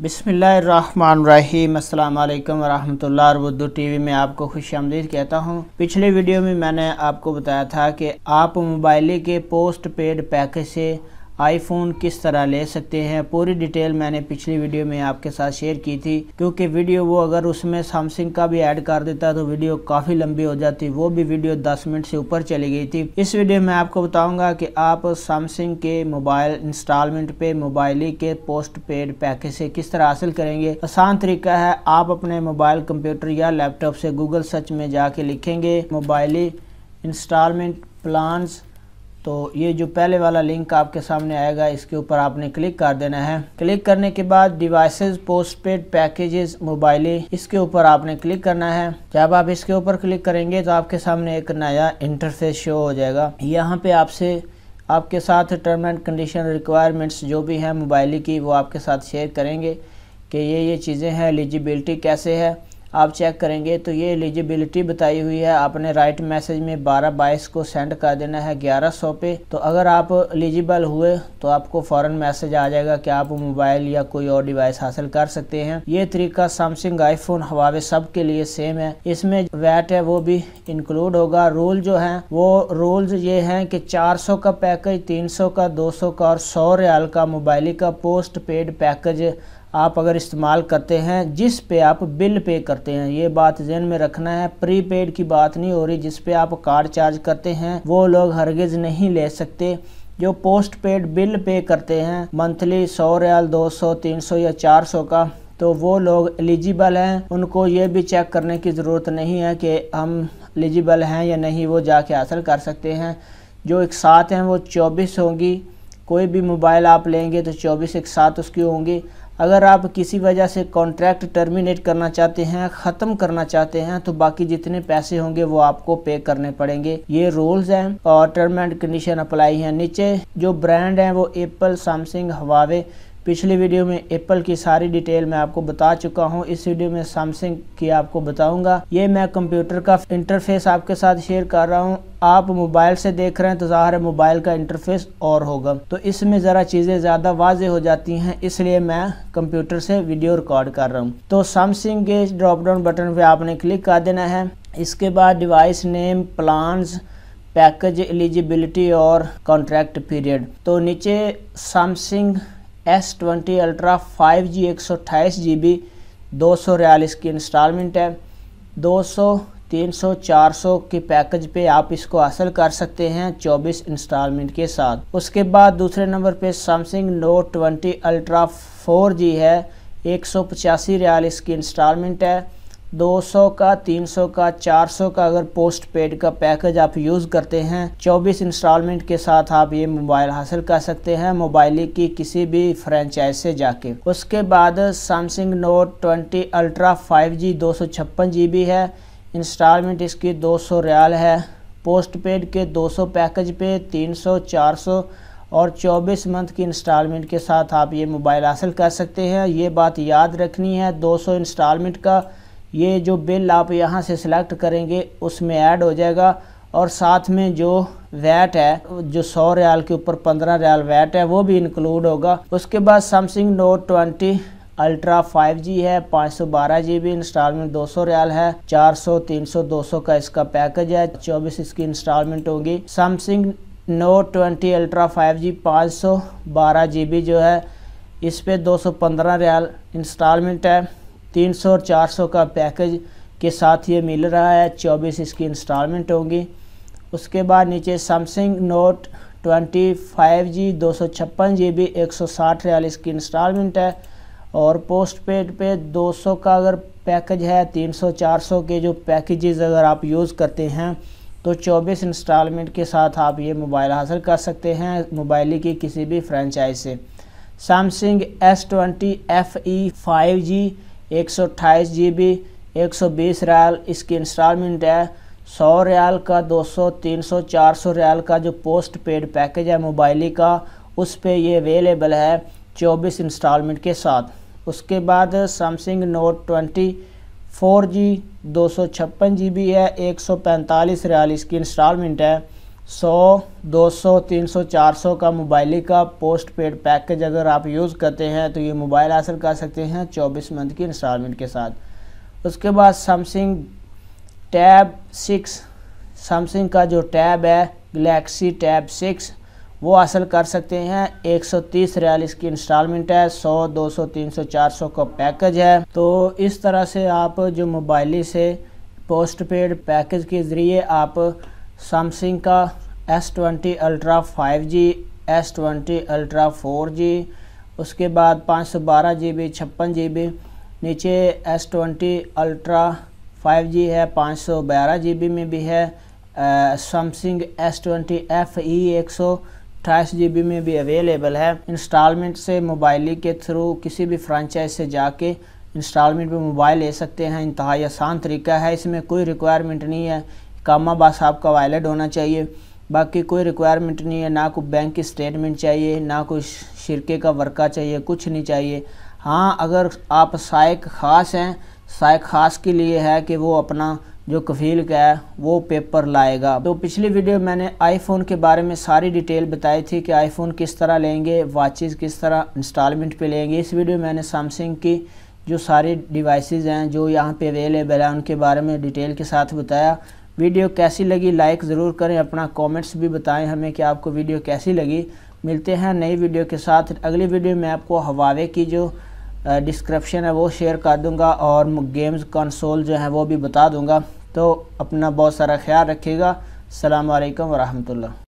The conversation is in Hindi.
बिसमीम अल्लाम उर्दू टी वी में आपको खुश आमदीद कहता हूँ पिछले वीडियो में मैंने आपको बताया था कि आप मोबाइल के पोस्ट पेड पैकेज से आईफोन किस तरह ले सकते हैं पूरी डिटेल मैंने पिछली वीडियो में आपके साथ शेयर की थी क्योंकि वीडियो वो अगर उसमें सैमसंग का भी ऐड कर देता तो वीडियो काफ़ी लंबी हो जाती वो भी वीडियो 10 मिनट से ऊपर चली गई थी इस वीडियो में आपको बताऊंगा कि आप सैमसंग के मोबाइल इंस्टॉलमेंट पे मोबाइली के पोस्ट पेड पैकेज से किस तरह हासिल करेंगे आसान तरीका है आप अपने मोबाइल कंप्यूटर या लैपटॉप से गूगल सर्च में जाके लिखेंगे मोबाइली इंस्टॉलमेंट प्लान्स तो ये जो पहले वाला लिंक आपके सामने आएगा इसके ऊपर आपने क्लिक कर देना है क्लिक करने के बाद डिवाइसेस पोस्टपेड पैकेजेस मोबाइल इसके ऊपर आपने क्लिक करना है जब आप इसके ऊपर क्लिक करेंगे तो आपके सामने एक नया इंटरफेस शो हो जाएगा यहाँ पे आपसे आपके साथ टर्म एंड कंडीशन रिक्वायरमेंट्स जो भी हैं मोबाइल की वो आपके साथ शेयर करेंगे कि ये ये चीज़ें हैं एलिजिबिलिटी कैसे है आप चेक करेंगे तो ये एलिजिबिलिटी बताई हुई है आपने राइट मैसेज में बारह बाईस को सेंड कर देना है ग्यारह सौ पे तो अगर आप एलिजिबल हुए तो आपको फ़ौरन मैसेज आ जाएगा कि आप मोबाइल या कोई और डिवाइस हासिल कर सकते हैं ये तरीका सैमसंग आईफोन हवावे सब के लिए सेम है इसमें वैट है वो भी इंक्लूड होगा रूल जो है वो रूल्स ये हैं कि चार का पैकेज तीन का दो का और सौ रियाल का मोबाइल का पोस्ट पेड पैकेज आप अगर इस्तेमाल करते हैं जिस पे आप बिल पे करते हैं ये बात जहन में रखना है प्रीपेड की बात नहीं हो रही जिस पे आप कार्ड चार्ज करते हैं वो लोग हरगिज़ नहीं ले सकते जो पोस्ट पेड बिल पे करते हैं मंथली सौ रियाल दो सौ तीन सौ या चार सौ का तो वो लोग एलिजिबल हैं उनको ये भी चेक करने की ज़रूरत नहीं है कि हम एलिजिबल हैं या नहीं वो जाके हासिल कर सकते हैं जो एक साथ हैं वो चौबीस होंगी कोई भी मोबाइल आप लेंगे तो चौबीस एक साथ उसकी होंगी अगर आप किसी वजह से कॉन्ट्रैक्ट टर्मिनेट करना चाहते हैं ख़त्म करना चाहते हैं तो बाकी जितने पैसे होंगे वो आपको पे करने पड़ेंगे ये रूल्स हैं और टर्म एंड कंडीशन अप्लाई हैं नीचे जो ब्रांड हैं वो एप्पल सैमसंग हवावे पिछले वीडियो में एप्पल की सारी डिटेल मैं आपको बता चुका हूँ इस वीडियो में सैमसंग की आपको बताऊंगा ये मैं कंप्यूटर का इंटरफेस आपके साथ शेयर कर रहा हूँ आप मोबाइल से देख रहे हैं तो ज़ाहिर है मोबाइल का इंटरफेस और होगा तो इसमें ज़रा चीज़ें ज़्यादा वाजे हो जाती हैं इसलिए मैं कंप्यूटर से वीडियो रिकॉर्ड कर रहा हूँ तो सैमसंग के ड्रॉप डाउन बटन पर आपने क्लिक कर देना है इसके बाद device name plan package eligibility और कॉन्ट्रैक्ट पीरियड तो नीचे Samsung S twenty ultra five G एक सौ अट्ठाईस जी बी दो सौ रियाल की इंस्टॉलमेंट है दो सौ तीन सौ चार सौ के पैकेज पे आप इसको हासिल कर सकते हैं चौबीस इंस्टॉलमेंट के साथ उसके बाद दूसरे नंबर पे Samsung note twenty ultra four G है एक सौ पचासी रियाल की इंस्टॉलमेंट है 200 का 300 का 400 का अगर पोस्ट पेड का पैकेज आप यूज़ करते हैं 24 इंस्टॉलमेंट के साथ आप ये मोबाइल हासिल कर सकते हैं मोबाइल की किसी भी फ्रेंचाइज से जाके उसके बाद सैमसंग नोट 20 अल्ट्रा 5G 256 है इंस्टॉलमेंट इसकी 200 रियाल है पोस्ट पेड के 200 पैकेज पे 300 400 और 24 मंथ की इंस्टॉलमेंट के साथ आप ये मोबाइल हासिल कर सकते हैं ये बात याद रखनी है 200 इंस्टॉलमेंट का ये जो बिल आप यहाँ से सिलेक्ट करेंगे उसमें ऐड हो जाएगा और साथ में जो वैट है जो सौ रियाल के ऊपर पंद्रह रियाल वैट है वो भी इंक्लूड होगा उसके बाद Samsung note twenty ultra 5G है पाँच सौ बारह जी बी इंस्टॉलमेंट दो सौ रियाल है चार सौ तीन सौ दो सौ का इसका पैकेज है चौबीस इसकी इंस्टॉलमेंट होगी Samsung note twenty ultra five G पाँच सौ बारह जी बी जो है इस पर दो सौ पंद्रह रियाल इंस्टॉलमेंट है तीन सौ और चार सौ का पैकेज के साथ ये मिल रहा है चौबीस इसकी इंस्टॉलमेंट होंगी उसके बाद नीचे Samsung note twenty five G दो सौ छप्पन जी बी एक सौ साठ रियाल इसकी इंस्टॉलमेंट है और पोस्ट पेड पे दो सौ का अगर पैकेज है तीन सौ चार सौ के जो पैकेजेज़ अगर आप यूज़ करते हैं तो चौबीस इंस्टॉलमेंट के साथ आप ये मोबाइल हासिल कर सकते हैं मोबाइल की किसी भी फ्रेंचाइज से Samsung S twenty F E five G एक सौ अट्ठाईस जी बी एक सौ बीस रियाल इसकी इंस्टॉलमेंट है सौ रियाल का दो सौ तीन सौ चार सौ रियाल का जो पोस्ट पेड पैकेज है मोबाइली का उस पर यह अवेलेबल है चौबीस इंस्टॉलमेंट के साथ उसके बाद Samsung note twenty four G दो सौ छप्पन जी बी है एक सौ पैंतालीस रियाल इसकी इंस्टॉलमेंट है 100, 200, 300, 400 का मोबाइल का पोस्ट पेड पैकेज अगर आप यूज़ करते हैं तो ये मोबाइल हासिल कर सकते हैं 24 मंथ की इंस्टॉलमेंट के साथ उसके बाद सैमसंग टैब 6 सैमसंग का जो टैब है गलेक्सी टैब 6 वो हासिल कर सकते हैं 130 रियाल इसकी इंस्टॉलमेंट है 100, 200, 300, 400 का पैकेज है तो इस तरह से आप जो मोबाइली से पोस्ट पेड पैकेज के ज़रिए आप सैमसंग का S twenty ultra five G S twenty ultra four G उसके बाद पाँच सौ बारह जी बी छप्पन जी बी नीचे S twenty ultra five G है पाँच सौ बारह जी बी में भी है Samsung S twenty F E एक सौ अट्ठाईस जी बी में भी अवेलेबल है इंस्टॉलमेंट से मोबाइली के थ्रू किसी भी फ्रांचाइज से जाके इंस्टॉलमेंट में मोबाइल ले सकते हैं इंतहाई आसान तरीका है इसमें कोई रिक्वायरमेंट नहीं है कामा बस आपका वायलेट होना चाहिए बाकी कोई रिक्वायरमेंट नहीं है ना कोई बैंक की स्टेटमेंट चाहिए ना कोई शिरके का वर्का चाहिए कुछ नहीं चाहिए हाँ अगर आप सहायक ख़ास हैं सहायक ख़ास के लिए है कि वो अपना जो कफील का है वो पेपर लाएगा तो पिछली वीडियो मैंने आईफोन के बारे में सारी डिटेल बताई थी कि आईफोन किस तरह लेंगे वॉचेस किस तरह इंस्टॉलमेंट पे लेंगे इस वीडियो मैंने सैमसंग की जो सारी डिवाइसेस हैं जो यहाँ पे अवेलेबल हैं उनके बारे में डिटेल के साथ बताया वीडियो कैसी लगी लाइक ज़रूर करें अपना कमेंट्स भी बताएं हमें कि आपको वीडियो कैसी लगी मिलते हैं नई वीडियो के साथ अगली वीडियो में आपको हवावे की जो डिस्क्रिप्शन है वो शेयर कर दूंगा और गेम्स कंसोल जो है वो भी बता दूंगा तो अपना बहुत सारा ख्याल रखिएगा अल्लाम वरहमल